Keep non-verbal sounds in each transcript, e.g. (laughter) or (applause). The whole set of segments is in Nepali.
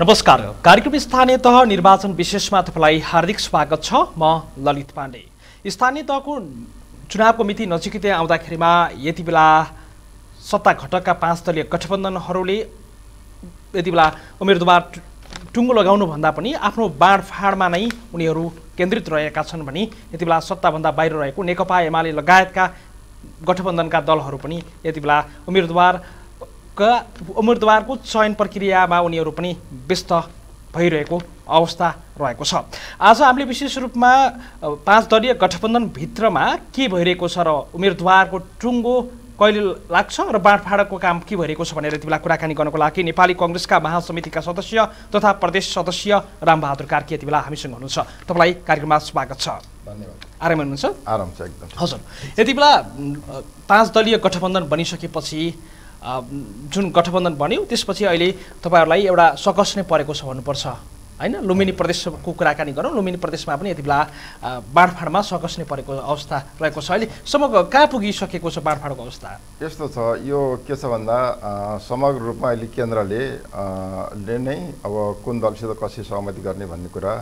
नमस्कार कार्यक्रम स्थानीय तह निर्वाचन विशेषमा तपाईँलाई हार्दिक स्वागत छ म ललित पाण्डे स्थानीय तहको चुनावको मिति नजिकै आउँदाखेरिमा यति बेला सत्ता घटकका पाँच दलीय गठबन्धनहरूले यति बेला उम्मेदवार टुङ्गो लगाउनुभन्दा पनि आफ्नो बाँडफाँडमा नै उनीहरू केन्द्रित रहेका छन् भने यति बेला सत्ताभन्दा बाहिर रहेको नेकपा एमाले लगायतका गठबन्धनका दलहरू पनि यति बेला उम्मेदवार का उम्मेदवारको चयन प्रक्रियामा उनीहरू पनि व्यस्त भइरहेको अवस्था रहेको छ आज हामीले विशेष रूपमा पाँच दलीय गठबन्धनभित्रमा के भइरहेको छ र उम्मेदवारको टुङ्गो कहिले लाग्छ र बाँडफाँडको काम के भइरहेको छ भनेर यति बेला कुराकानी गर्नको लागि नेपाली कङ्ग्रेसका महासमितिका सदस्य तथा प्रदेश सदस्य रामबहादुर कार्की यति बेला हामीसँग हुनुहुन्छ तपाईँलाई कार्यक्रममा स्वागत छ धन्यवाद आराम हुनुहुन्छ आराम छ एकदम हजुर यति बेला पाँच दलीय गठबन्धन बनिसकेपछि जुन गठबन्धन बन्यो त्यसपछि अहिले तपाईँहरूलाई एउटा सकस नै परेको छ भन्नुपर्छ होइन लुम्बिनी प्रदेशको कुराकानी गरौँ लुम्बिनी प्रदेशमा पनि यति बेला बाँडफाँडमा सकस नै परेको अवस्था रहेको छ अहिले समग्र कहाँ पुगिसकेको छ बाँडफाँडको अवस्था यस्तो छ यो के छ भन्दा समग्र रूपमा अहिले केन्द्रले नै अब कुन दलसित कसरी सहमति गर्ने भन्ने कुरा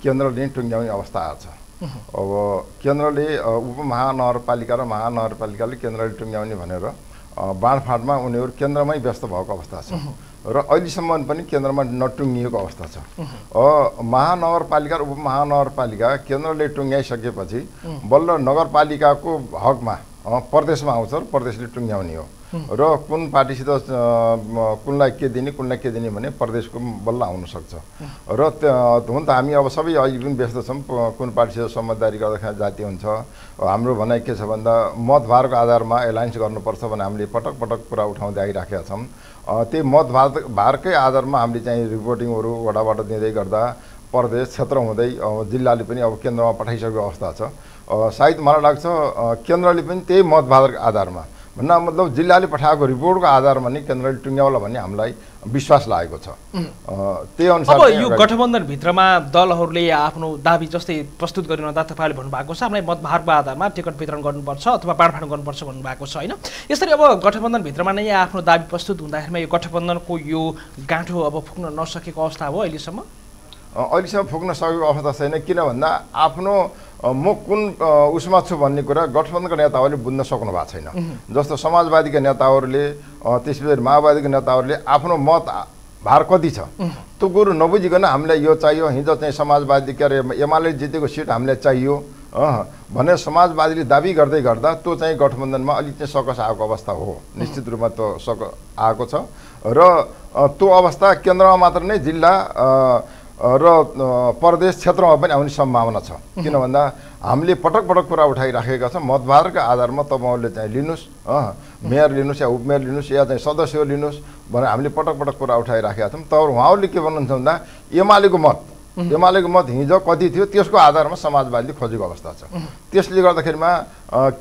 केन्द्रले नै टुङ्ग्याउने अवस्था आएको छ अब केन्द्रले उपमहानगरपालिका र महानगरपालिकाले केन्द्रले टुङ्ग्याउने भनेर बाँडफाँडमा उनीहरू केन्द्रमै व्यस्त भएको अवस्था छ र अहिलेसम्म पनि केन्द्रमा नटुङ्गिएको अवस्था छ महानगरपालिका र उपमहानगरपालिका केन्द्रले टुङ्ग्याइसकेपछि बल्ल नगरपालिकाको हकमा प्रदेशमा आउँछ र प्रदेशले टुङ्ग्याउने हो र कुन पार्टीसित कुनलाई के दिने कुनलाई के दिने भने प्रदेशको बल्ल आउनसक्छ र हुन त हामी अब सबै अहिले पनि व्यस्त छौँ कुन पार्टीसित समझदारी गर्दाखेरि जाति हुन्छ हाम्रो भनाइ के छ भन्दा मतभारको आधारमा एलायन्स गर्नुपर्छ भने हामीले पटक पटक कुरा उठाउँदै आइराखेका छौँ त्यही मतभार भारकै आधारमा हामीले चाहिँ रिपोर्टिङहरू वडाबाट दिँदै गर्दा प्रदेश क्षेत्र हुँदै जिल्लाले पनि अब केन्द्रमा पठाइसकेको अवस्था छ सायद मलाई लाग्छ केन्द्रले पनि त्यही मतभारको आधारमा भन्न मतलब जिल्लाले पठाएको रिपोर्टको आधारमा नै केन्द्रले टुङ्ग्याउला भन्ने हामीलाई विश्वास लागेको छ त्यही अनुसार यो गठबन्धनभित्रमा दलहरूले आफ्नो दाबी जस्तै प्रस्तुत गरिरहँदा तपाईँले भन्नुभएको छ हामीलाई मतभारको आधारमा टिकट वितरण गर्नुपर्छ अथवा बाँडफाँड गर्नुपर्छ भन्नुभएको छ होइन यसरी अब गठबन्धनभित्रमा नै आफ्नो दाबी प्रस्तुत हुँदाखेरिमा यो गठबन्धनको यो गाँठो अब फुक्न नसकेको अवस्था हो अहिलेसम्म अहिलेसम्म फुक्न सकेको अवस्था छैन किन भन्दा आफ्नो म कुन उसमा छु भन्ने कुरा गठबन्धनका नेताहरूले बुझ्न सक्नु भएको छैन जस्तो समाजवादीका नेताहरूले त्यस पछाडि माओवादीका नेताहरूले आफ्नो मत भार कति छ त्यो कुरो नबुझिकन हामीलाई यो चाहियो हिजो चाहिँ समाजवादी के अरे एमाले जितेको सिट हामीलाई चाहियो भनेर समाजवादीले दाबी गर्दै गर्दा त्यो चाहिँ गठबन्धनमा अलिक चाहिँ सकस आएको अवस्था हो निश्चित रूपमा त्यो सक आएको छ र त्यो अवस्था केन्द्रमा मात्र नै जिल्ला र परदेश क्षेत्रमा पनि आउने सम्भावना छ किन भन्दा हामीले पटक पटक कुरा उठाइराखेका छौँ मतभारका आधारमा तपाईँहरूले चाहिँ लिनुहोस् मेयर लिनुहोस् या उपमेयर लिनुहोस् या चाहिँ सदस्य लिनुहोस् भनेर हामीले पटक पटक कुरा उठाइराखेका छौँ तर उहाँहरूले के भन्नुहुन्छ भन्दा एमालेको मत एमालेको मत हिजो कति थियो त्यसको आधारमा समाजवादीले खोजेको अवस्था छ त्यसले गर्दाखेरिमा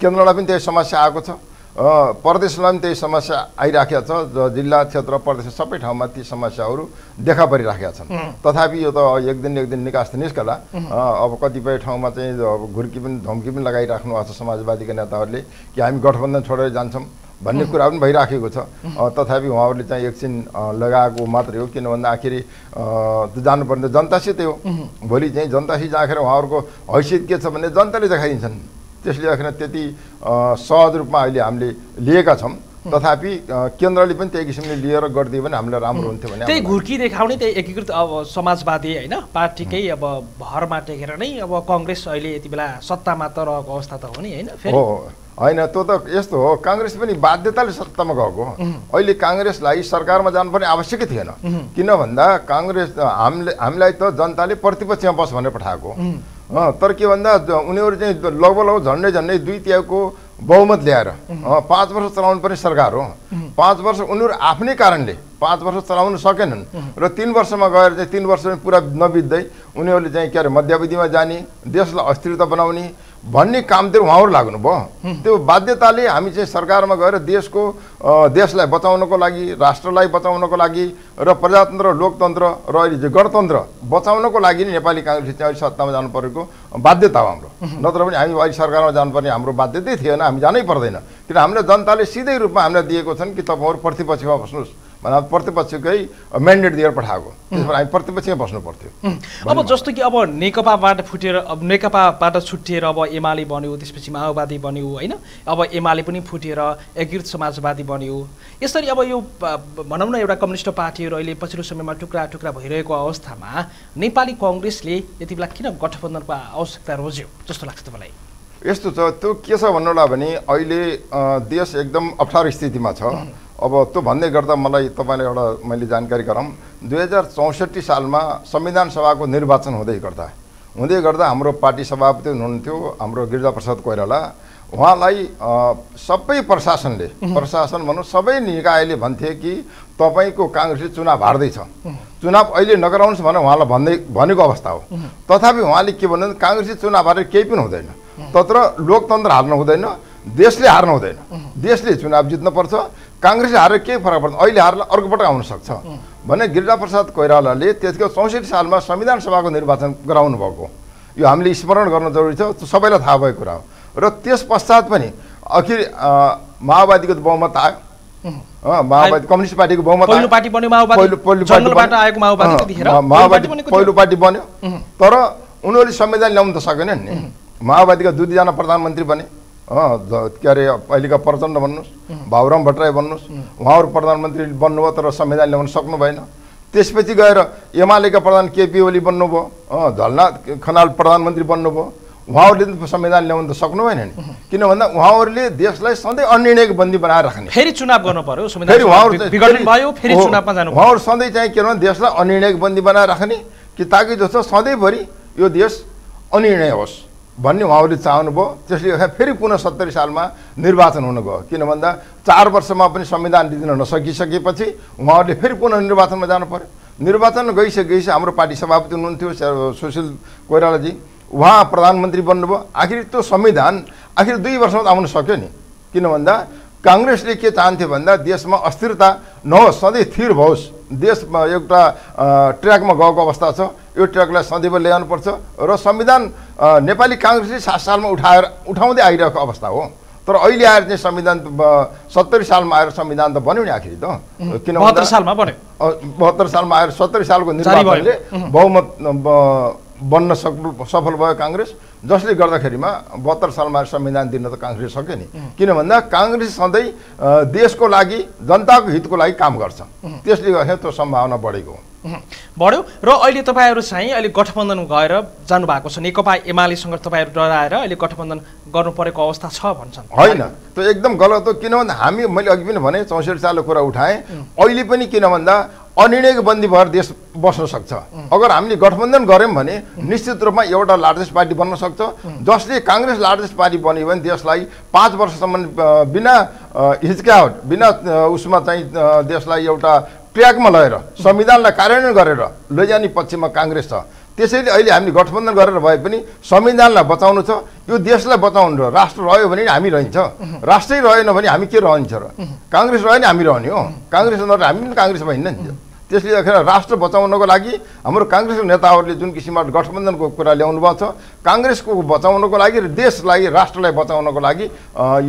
केन्द्रलाई पनि त्यही समस्या आएको छ प्रदेशलाई पनि त्यही समस्या आइराखेको छ ज जिल्ला क्षेत्र प्रदेश सबै ठाउँमा ती समस्याहरू देखा परिराखेका छन् तथापि यो त एक दिन एक दिन निकास त निस्कला अब कतिपय ठाउँमा चाहिँ अब घुर्की पनि धम्की पनि लगाइराख्नु भएको छ समाजवादीका नेताहरूले कि हामी गठबन्धन छोडेर जान्छौँ भन्ने कुरा पनि भइराखेको छ तथापि उहाँहरूले चाहिँ एकछिन लगाएको मात्रै हो किन भन्दा आखिरी जानुपर्ने जनतासितै हो भोलि चाहिँ जनतासित जाँदाखेरि उहाँहरूको हैसियत के छ भने जनताले देखाइदिन्छन् त्यसले अखेर त्यति सहज रूपमा अहिले हामीले लिएका छौँ तथापि केन्द्रले पनि त्यही किसिमले लिएर गरिदियो भने हामीलाई राम्रो हुन्थ्यो भने त्यही घुर्की देखाउने त्यही एकीकृत अब समाजवादी होइन पार्टीकै अब भरमा टेकेर नै अब कङ्ग्रेस अहिले यति बेला सत्तामा त रहेको अवस्था त हो नि होइन हो होइन त्यो त यस्तो हो काङ्ग्रेस पनि बाध्यताले सत्तामा गएको अहिले काङ्ग्रेसलाई सरकारमा जानुपर्ने आवश्यकै थिएन किन भन्दा काङ्ग्रेस हामीले हामीलाई त जनताले प्रतिपक्षमा बस भनेर पठाएको तर के भन्दा उनीहरू चाहिँ लगभग लगभग झन्डै झन्डै दुई तिहाको बहुमत ल्याएर पाँच वर्ष चलाउनु पर्ने सरकार हो पाँच वर्ष उनीहरू आफ्नै कारणले पाँच वर्ष चलाउन सकेनन् र तिन वर्षमा गएर चाहिँ तिन वर्ष पुरा नबित्दै उनीहरूले चाहिँ के अरे मध्यावधिमा जाने देशलाई अस्थिरता बनाउने भन्ने कामतिर उहाँहरू लाग्नुभयो त्यो बाध्यताले हामी चाहिँ सरकारमा गएर देशको देशलाई बचाउनको लागि राष्ट्रलाई बचाउनको लागि र प्रजातन्त्र लोकतन्त्र र अहिले गणतन्त्र बचाउनको लागि नै नेपाली काङ्ग्रेसले चाहिँ अहिले सत्तामा जानु परेको बाध्यता हो हाम्रो नत्र पनि हामी अहिले सरकारमा जानुपर्ने हाम्रो बाध्यतै थिएन हामी जानै पर्दैन किन हामीलाई जनताले सिधै रूपमा हामीलाई दिएको छन् कि तपाईँहरू प्रतिपक्षमा बस्नुहोस् भन्दा प्रतिपक्षकै म्यान्डेट दिएर पठाएको त्यसबाट हामी प्रतिपक्षमै बस्नु पर्थ्यो अब जस्तो कि अब नेकपाबाट फुटेर अब नेकपाबाट छुट्टिएर अब एमाले बन्यो त्यसपछि माओवादी बन्यो होइन अब एमाले पनि फुटेर एकीकृत समाजवादी बन्यो यसरी अब यो भनौँ न एउटा कम्युनिस्ट पार्टीहरू अहिले पछिल्लो समयमा टुक्रा टुक्रा भइरहेको अवस्थामा नेपाली कङ्ग्रेसले यति बेला किन गठबन्धनको आवश्यकता रोज्यो जस्तो लाग्छ तपाईँलाई यस्तो छ त्यो के छ भन्नुहोला भने अहिले देश एकदम अप्ठ्यारो स्थितिमा छ अब त्यो भन्दै गर्दा मलाई तपाईँलाई एउटा मैले जानकारी गराउँ दुई हजार चौसठी सालमा संविधान सभाको निर्वाचन हुँदै गर्दा हुँदै गर्दा हाम्रो पार्टी सभापति हुनुहुन्थ्यो हाम्रो गिरिजाप्रसाद कोइराला उहाँलाई सबै प्रशासनले प्रशासन भनौँ सबै निकायले भन्थे कि तपाईँको काङ्ग्रेसले चुनाव हार्दैछ चुनाव अहिले नगराउनुहोस् भनेर उहाँलाई भन्दै भनेको अवस्था हो तथापि उहाँले के भन्नु काङ्ग्रेसले चुनाव हारेर केही पनि हुँदैन तत्र लोकतन्त्र हार्नु हुँदैन देशले हार्नु हुँदैन देशले चुनाव जित्नुपर्छ काङ्ग्रेस हारेर के फरक पर्दैन अहिले हारेर अर्कोपटक आउन सक्छ भने गिरिजाप्रसाद कोइरालाले त्यसको चौसठी सालमा संविधान सभाको निर्वाचन गराउनु भएको यो हामीले स्मरण गर्न जरुरी छ त्यो सबैलाई थाहा भएको कुरा हो र त्यस पश्चात पनि आखिर माओवादीको बहुमत आयो माओवादी कम्युनिस्ट पार्टीको बहुमत माओवादी पहिलो पार्टी बन्यो तर उनीहरूले संविधान ल्याउनु त सकेनन् नि माओवादीका दुई दुईजना प्रधानमन्त्री बने के अरे अहिलेका प्रचण्ड भन्नुहोस् बाबुराम भट्टराई भन्नुहोस् उहाँहरू प्रधानमन्त्री बन्नुभयो तर संविधान ल्याउन सक्नु भएन त्यसपछि गएर एमालेका प्रधान केपी ओली बन्नुभयो झलना खनाल प्रधानमन्त्री बन्नुभयो उहाँहरूले संविधान ल्याउन त सक्नु भएन नि किन भन्दा उहाँहरूले देशलाई सधैँ अनिर्णयको बन्दी बनाएर राख्ने फेरि चुनाव गर्नु पर्यो फेरि उहाँहरू सधैँ चाहिँ के भन्दा देशलाई अनिर्णयको बन्दी बनाएर राख्ने कि ताकि जस्तो सधैँभरि यो देश अनिर्णय होस् भन्ने उहाँहरूले चाहनुभयो त्यसले गर्दा फेरि पुनः सत्तरी सालमा निर्वाचन हुन गयो किन भन्दा चार वर्षमा पनि संविधान दिन नसकिसकेपछि उहाँहरूले फेरि पुनः निर्वाचनमा जानु पऱ्यो निर्वाचन गइसकेपछि हाम्रो पार्टी सभापति हुनुहुन्थ्यो सुशील कोइरालाजी उहाँ प्रधानमन्त्री बन्नुभयो आखिर त्यो संविधान आखिर दुई वर्षमा त आउन सक्यो नि किन भन्दा काङ्ग्रेसले के चाहन्थ्यो भन्दा देशमा अस्थिरता नहोस् सधैँ स्थिर भओस् देशमा एउटा ट्र्याकमा गएको अवस्था छ यो ट्र्याकलाई सदैव ल्याउनुपर्छ र संविधान नेपाली काङ्ग्रेसले सात सालमा उठाएर उठाउँदै आइरहेको अवस्था हो तर अहिले आएर चाहिँ संविधान सत्तरी सालमा आएर संविधान त बन्यो नि आखिरी त किन सालमा बन्यो बहत्तर सालमा आएर सत्तरी सालको निर्वाचनले बहुमत बन्न सक्नु सफल भयो काङ्ग्रेस जसले गर्दाखेरिमा बहत्तर सालमा संविधान दिन त काङ्ग्रेस सक्यो नि किन भन्दा काङ्ग्रेस सधैँ देशको लागि जनताको हितको लागि काम गर्छ त्यसले गर्दा त्यो सम्भावना बढेको बढ्यो र अहिले तपाईँहरू चाहिँ अहिले गठबन्धन गएर जानुभएको छ नेकपा एमालेसँग तपाईँहरू डराएर अहिले गठबन्धन गर्नु परेको अवस्था छ भन्छन् होइन त्यो एकदम गलत हो किनभन्दा हामी मैले अघि पनि भने चौसठी सालको कुरा उठाएँ अहिले पनि किन भन्दा अनिर्णयको बन्दी भएर देश बस्न सक्छ अगर हामीले गठबन्धन गऱ्यौँ भने निश्चित रूपमा एउटा लार्जेस्ट पार्टी बन्न सक्छ सक्छ जसले काङ्ग्रेस लार्जेस्ट पार्टी बन्यो भने देशलाई पाँच वर्षसम्म बिना हिचकावट बिना उसमा चाहिँ देशलाई एउटा ट्र्याकमा लगेर संविधानलाई कार्यान्वयन गरेर लैजाने पक्षमा काङ्ग्रेस छ त्यसैले अहिले हामीले गठबन्धन गरेर भए पनि संविधानलाई बचाउनु छ यो देशलाई बचाउनु र राष्ट्र रह्यो भने हामी रहन्छ राष्ट्रै रहेन भने हामी के रहन्छ र काङ्ग्रेस रह्यो भने हामी रहने हो काङ्ग्रेस नरहेर हामी पनि काङ्ग्रेसमा हिँड्न नि त्यसले गर्दाखेरि राष्ट्र बचाउनको लागि हाम्रो काङ्ग्रेसको नेताहरूले जुन किसिमबाट गठबन्धनको कुरा ल्याउनु भएको छ काङ्ग्रेसको बचाउनको लागि र देशलाई राष्ट्रलाई बचाउनको लागि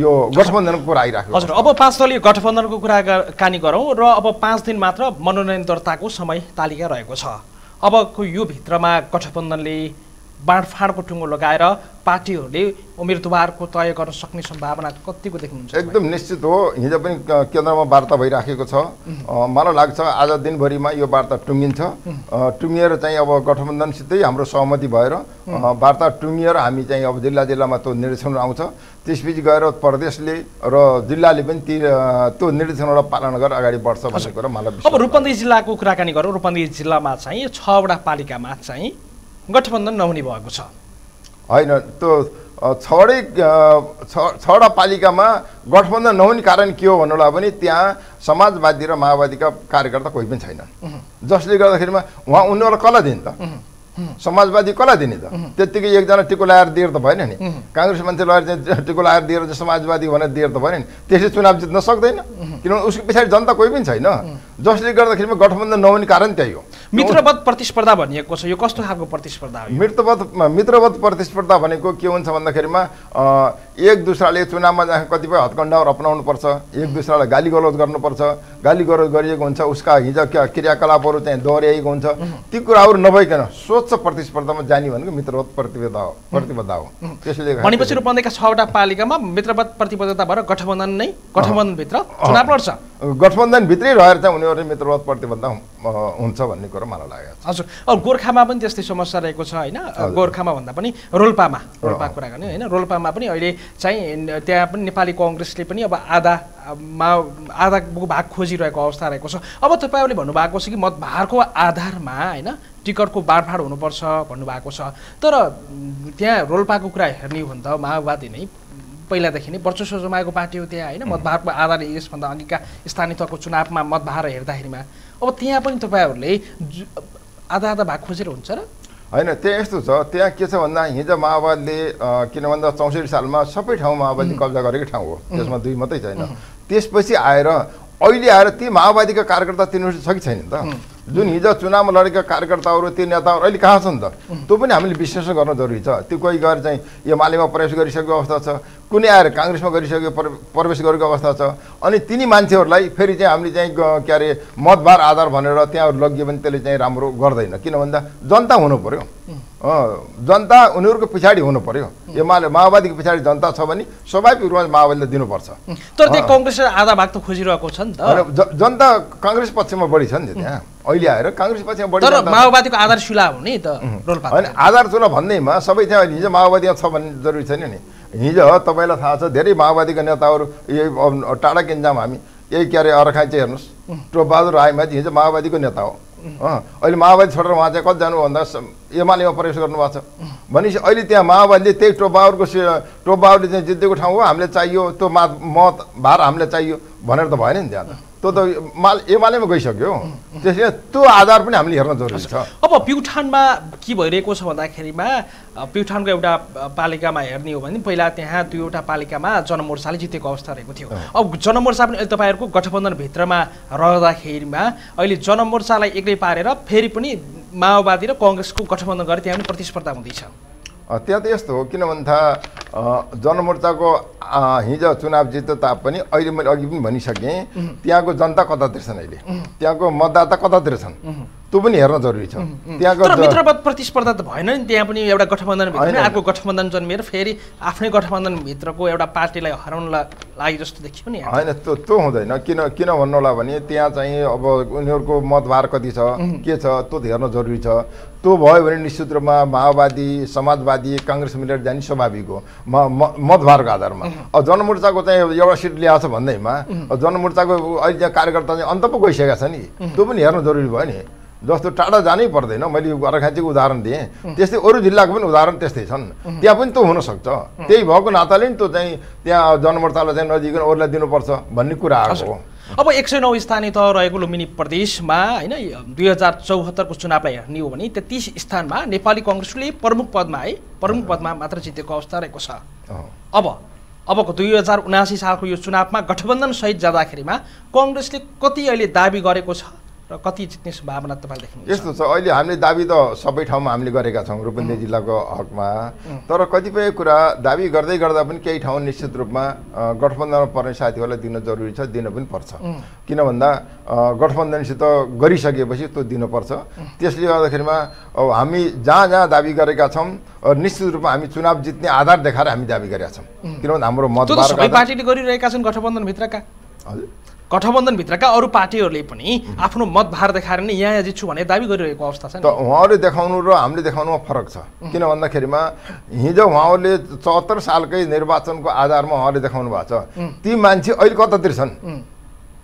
यो गठबन्धनको कुरा आइरहेको हजुर अब पाँच दलीय गठबन्धनको कुरा कानी गरौँ र अब पाँच दिन मात्र मनोनयन दर्ताको समय तालिका रहेको छ अबको यो भित्रमा गठबन्धनले बाँडफाँडको टुङ्गो लगाएर पार्टीहरूले उम्मेदवारको तय गर्न सक्ने सम्भावना कतिको देख्नुहुन्छ एकदम निश्चित हो हिजो पनि केन्द्रमा वार्ता भइराखेको छ मलाई लाग्छ आज दिनभरिमा यो वार्ता टुङ्गिन्छ टुङ्गिएर चाहिँ अब गठबन्धनसितै हाम्रो सहमति भएर वार्ता टुङ्गिएर हामी चाहिँ अब जिल्ला जिल्लामा त्यो निर्देशन आउँछ त्यसपछि गएर प्रदेशले र जिल्लाले पनि ती त्यो निर्देशनबाट पालन गरेर अगाडि बढ्छ भन्ने कुरा मलाई अब रूपन्देही जिल्लाको कुराकानी गरौँ रूपन्देही जिल्लामा चाहिँ छवटा पालिकामा चाहिँ गठबन्धन नहुने भएको छ होइन त्यो छडै छवटा पालिकामा गठबन्धन नहुने कारण के हो भन्नुलाई भने त्यहाँ समाजवादी र माओवादीका कार्यकर्ता कोही पनि छैनन् जसले गर्दाखेरिमा उहाँ उनीहरूलाई कसलाई दिने त समाजवादी कसलाई दिने त त्यत्तिकै एकजना टिको लगाएर दिएर त भएन नि काङ्ग्रेस मान्छे लगाएर टिको लगाएर दिएर समाजवादी भनेर दिएर त भएन नि त्यसले चुनाव जित्न सक्दैन किनभने उसको पछाडि जनता कोही पनि छैन जसले गर्दाखेरिमा गठबन्धन नहुने कारण त्यही हो मित्रवत प्रतिस्पर्धा भनिएको छ यो कस्तो खालको प्रतिस्पर्धा मित्रवत मित्रवत प्रतिस्पर्धा भनेको के हुन्छ भन्दाखेरिमा एक दुसराले चुनावमा जहाँ कतिपय हत्कण्डाहरू पर्छ एक दुसरालाई गाली गलोज गर्नुपर्छ गाली गलोज गरिएको हुन्छ उसका हिजो क्रियाकलापहरू चाहिँ दोहोऱ्याइएको हुन्छ ती कुराहरू नभइकन स्वच्छ प्रतिस्पर्धामा जाने भनेको मित्रवत प्रतिबद्धता हो प्रतिबद्धता हो त्यसले भनेपछि रूपन्देहीका छवटा पालिकामा मित्रवत प्रतिबद्धता भएर गठबन्धन नै गठबन्धनभित्र चुनाव लड्छ गठबन्धनभित्रै रहेर चाहिँ गर्ने मित्रवाद प्रतिबन्ध हुन्छ भन्ने कुरो मलाई लागेको छ हजुर अब गोर्खामा पनि त्यस्तै समस्या रहेको छ होइन गोर्खामा भन्दा पनि रोल्पामा रोल्पा कुरा गर्ने होइन रोल्पामा पनि अहिले चाहिँ त्यहाँ पनि नेपाली कङ्ग्रेसले पनि अब आधा मा आधाको भाग खोजिरहेको अवस्था रहेको छ अब तपाईँहरूले भन्नुभएको छ कि मतभारको आधारमा होइन टिकटको बाँडफाँड हुनुपर्छ भन्नुभएको छ तर त्यहाँ रोल्पाको कुरा हेर्ने हो भने त माओवादी नै पहिलादेखि नै वर्चस्व जमाएको पार्टी हो त्यहाँ होइन मतभारको आधार यसभन्दा अघिका स्थानीय तहको चुनावमा मतभार हेर्दाखेरिमा अब त्यहाँ पनि तपाईँहरूले आधा आधा भाग खोजेर हुन्छ र होइन त्यहाँ यस्तो छ त्यहाँ के छ भन्दा हिजो माओवादीले किन भन्दा चौसठी सालमा सबै ठाउँ माओवादी कब्जा गरेकै ठाउँ हो त्यसमा दुई मात्रै छैन त्यसपछि आएर अहिले आएर ती माओवादीका कार्यकर्ता तिनीहरू छ कि छैन त जुन हिजो चुनावमा लडेका कार्यकर्ताहरू ती नेताहरू अहिले कहाँ छन् त त्यो पनि हामीले विश्लेषण गर्न जरुरी छ त्यो कोही गएर चाहिँ यो मालेमा प्रवेश गरिसकेको अवस्था छ कुनै आएर काङ्ग्रेसमा गरिसकेको प्रवेश गरेको अवस्था छ अनि तिनी मान्छेहरूलाई फेरि चाहिँ हामीले चाहिँ के अरे मतबार आधार भनेर त्यहाँ लगियो भने त्यसले चाहिँ राम्रो गर्दैन किन भन्दा जनता हुनु पऱ्यो जनता उनीहरूको पछाडि हुनु पर्यो एमाले माओवादीको पछाडि जनता छ भने स्वाभाविक रूपमा माओवादीले दिनुपर्छ तर त्यो कङ्ग्रेस आधा भाग त खोजिरहेको छ नि त जनता कङ्ग्रेस पक्षमा बढी छ नि त्यहाँ अहिले आएर काङ्ग्रेस पक्षमा बढी माओवादीको आधार हो नि त होइन आधार चुला भन्दैमा सबै त्यहाँ अहिले हिजो माओवादी छ भन्ने जरुरी छैन नि हिजो तपाईँलाई थाहा छ धेरै माओवादीका नेताहरू यो टाढा किन्जाम हामी यही के अरे चाहिँ हेर्नुहोस् टोपबहादुर चाहिँ हिजो माओवादीको नेता हो अहिले माओवादी छोडेर उहाँ चाहिँ कति जानुभन्दा एमालेमा प्रवेश गर्नुभएको छ भनेपछि अहिले त्यहाँ माओवादीले त्यही टोपावरको टोपावरले चाहिँ जितेको ठाउँ हो हामीले चाहियो त्यो मत भार हामीलाई चाहियो भनेर त भएन नि त्यहाँ त त्यो त माल एमालेमा गइसक्यो त्यसले त्यो आधार पनि हामीले हेर्न जरुरी छ अब प्युठानमा के भइरहेको छ भन्दाखेरिमा प्युठानको एउटा पालिकामा हेर्ने हो भने पहिला त्यहाँ दुईवटा पालिकामा जनमोर्चाले जितेको अवस्था रहेको थियो अब जनमोर्चा पनि अहिले तपाईँहरूको गठबन्धनभित्रमा रहँदाखेरिमा अहिले जनमोर्चालाई एक्लै पारेर फेरि पनि माओवादी र कङ्ग्रेसको गठबन्धन गरेर त्यहाँ पनि प्रतिस्पर्धा हुँदैछ त्यहाँ त यस्तो हो किन भन्दा जनमोर्चाको हिजो चुनाव जिते तापनि अहिले मैले अघि पनि भनिसकेँ त्यहाँको जनता कतातिर छन् अहिले त्यहाँको मतदाता कतातिर छन् त्यो पनि हेर्न जरुरी छ त्यहाँको मित्रवत प्रतिस्पर्धा त भएन नि त्यहाँ पनि एउटा गठबन्धन अर्को गठबन्धन जन्मिएर फेरि आफ्नै गठबन्धनभित्रको एउटा पार्टीलाई हराउन लागि जस्तो देखियो नि होइन त्यो त्यो हुँदैन किन किन भन्नु होला भने त्यहाँ चाहिँ अब उनीहरूको मतभार कति छ के छ त्यो हेर्न जरुरी छ त्यो भयो भने निश्चित रूपमा माओवादी समाजवादी काङ्ग्रेस मिलेर जाने स्वाभाविक हो मतभारको आधारमा अब जनमोर्चाको चाहिँ एउटा सिट ल्याएको छ भन्दैमा जनमोर्चाको अहिले त्यहाँ कार्यकर्ता चाहिँ अन्त पो गइसकेका छ नि त्यो पनि हेर्न जरुरी भयो नि जस्तो टाढा जानै पर्दैन मैले यो गोर्खाजीको उदाहरण दिएँ त्यस्तै अरू जिल्लाको पनि उदाहरण त्यस्तै छन् त्यहाँ पनि त्यो हुनसक्छ त्यही भएको नाताले नि त्यो चाहिँ त्यहाँ जनमोर्चालाई चाहिँ नजिकन अरूलाई दिनुपर्छ भन्ने कुरा आएको हो अब एक सय नौ स्थानीय तह रहेको लुम्बिनी प्रदेशमा होइन दुई हजार चौहत्तरको चुनावलाई हेर्ने हो भने तेत्तिस स्थानमा नेपाली कङ्ग्रेसले प्रमुख पदमा है प्रमुख पदमा मात्र जितेको अवस्था रहेको छ अब अबको दुई हजार उनासी सालको यो चुनावमा गठबन्धन सहित जाँदाखेरिमा कङ्ग्रेसले कति अहिले दावी गरेको छ र कति जित्ने सम्भावना तपाईँले देख्नु यस्तो छ अहिले हामीले दाबी त सबै ठाउँमा हामीले गरेका छौँ रूपन्दे जिल्लाको हकमा तर कतिपय कुरा दाबी गर्दै गर्दा पनि केही ठाउँ निश्चित रूपमा गठबन्धनमा पर्ने साथीहरूलाई दिन जरुरी छ दिन पनि पर्छ किन भन्दा गठबन्धनसित गरिसकेपछि त्यो दिनुपर्छ त्यसले गर्दाखेरिमा अब हामी जहाँ जहाँ दाबी गरेका छौँ निश्चित रूपमा हामी चुनाव जित्ने आधार देखाएर हामी दाबी गरेका छौँ किनभने हाम्रो मत पार्टीले गरिरहेका छन् गठबन्धनभित्रका हजुर गठबन्धनभित्रका अरू पार्टीहरूले पनि आफ्नो मतभार देखाएर नै यहाँ जित्छु भन्ने दावी गरिरहेको अवस्था छ त उहाँहरूले देखाउनु र हामीले देखाउनुमा फरक छ किन भन्दाखेरिमा हिजो उहाँहरूले चौहत्तर सालकै निर्वाचनको आधारमा उहाँले देखाउनु भएको छ ती मान्छे अहिले कतातिर छन्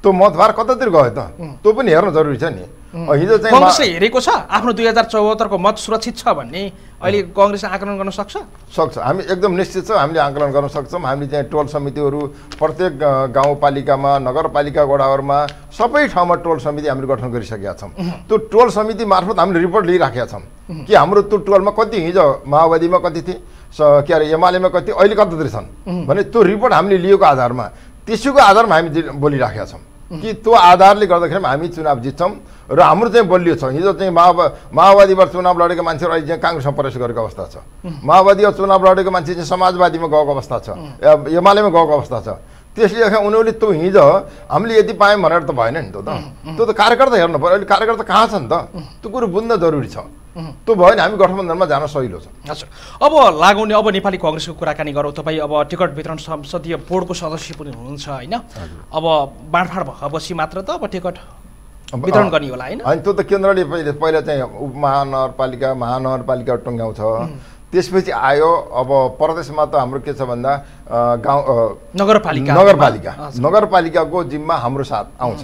त्यो मतभार कतातिर गयो त त्यो पनि हेर्न जरुरी छ नि हिजो चाहिँ कङ्ग्रेसले हेरेको छ आफ्नो दुई हजार चौहत्तरको मत सुरक्षित छ भन्ने अहिले कङ्ग्रेस आकलन गर्न सक्छ सक्छ हामी एकदम निश्चित छ हामीले आकलन गर्न सक्छौँ हामीले चाहिँ टोल समितिहरू प्रत्येक गाउँपालिकामा नगरपालिका वडाहरूमा सबै ठाउँमा टोल समिति हामीले गठन गरिसकेका छौँ त्यो टोल समिति मार्फत हामीले रिपोर्ट लिइराखेका छौँ कि हाम्रो त्यो टोलमा कति हिजो माओवादीमा कति थिए के अरे एमालेमा कति अहिले कतातिर छन् भने त्यो रिपोर्ट हामीले लिएको आधारमा त्यसैको आधारमा हामी बोलिराखेका छौँ कि त्यो आधारले गर्दाखेरि हामी चुनाव जित्छौँ र हाम्रो चाहिँ बलियो छ हिजो चाहिँ माओवा माओवादीबाट चुनाव लडेको मान्छेहरू अहिले चाहिँ काङ्ग्रेसमा प्रवेश गरेको अवस्था छ माओवादीबाट चुनाव लडेको मान्छे चाहिँ समाजवादीमा गएको अवस्था छ एमालेमा गएको अवस्था छ त्यसले गर्दा उनीहरूले त्यो हिजो हामीले यदि पायौँ भनेर त भएन नि त त्यो त कार्यकर्ता हेर्नु पऱ्यो अहिले कार्यकर्ता कहाँ छ नि त त्यो कुरो बुझ्न जरुरी छ त्यो भयो भने हामी गठबन्धनमा जान सजिलो छ हजुर अब लाग्ने अब नेपाली कङ्ग्रेसको कुराकानी गरौँ तपाईँ अब टिकट वितरण संसदीय बोर्डको सदस्य पनि हुनुहुन्छ होइन अब बाँडफाँड भएपछि मात्र त अब टिकट वितरण गर्ने होला होइन त्यो त केन्द्रले पहिला चाहिँ उपमहानगरपालिका महानगरपालिका टुङ्ग्याउँछ त्यसपछि आयो अब प्रदेशमा त हाम्रो के छ भन्दा गाउँ नगरपालिका नगरपालिका नगरपालिकाको जिम्मा हाम्रो साथ आउँछ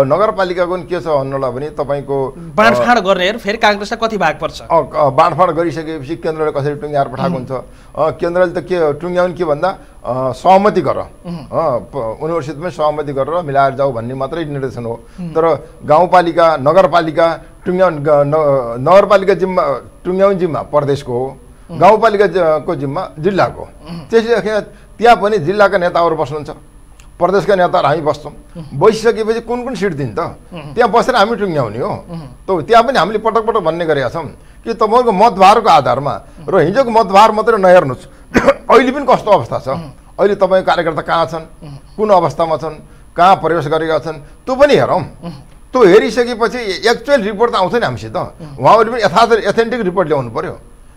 नगरपालिकाको के छ भन्नुलाई भने तपाईँको बाँडफाँड गर्ने फेरि काङ्ग्रेसलाई कति भाग पर्छ बाँडफाँड गरिसकेपछि केन्द्रले कसरी टुङ्ग्याएर पठाएको हुन्छ केन्द्रले त के टुङ्ग्याउने के भन्दा सहमति गर उनीहरूसित पनि सहमति गरेर मिलाएर जाऊ भन्ने मात्रै निर्देशन हो तर गाउँपालिका नगरपालिका टुङ्ग्याउन नगरपालिका जिम्मा टुङ्ग्याउन जिम्मा प्रदेशको हो गाउँपालिकाको जिम्मा जिल्लाको त्यसै त्यहाँ पनि जिल्लाका नेताहरू बस्नुहुन्छ प्रदेशका नेताहरू हामी बस्छौँ बसिसकेपछि कुन कुन सिट दिन्छ त्यहाँ बसेर हामी टुङ्ग्याउने हो त त्यहाँ पनि हामीले पटक पटक भन्ने गरेका छौँ कि तपाईँको मतभारको आधारमा र हिजोको मतभार मात्रै नहेर्नुहोस् (clears throat) अहिले पनि कस्तो अवस्था छ अहिले तपाईँको कार्यकर्ता कहाँ छन् कुन अवस्थामा छन् कहाँ प्रवेश गरेका छन् त्यो पनि हेरौँ त्यो हेरिसकेपछि एक्चुअल रिपोर्ट त आउँछ नि हामीसित उहाँहरूले पनि यथार्थ एथेन्टिक रिपोर्ट ल्याउनु पऱ्यो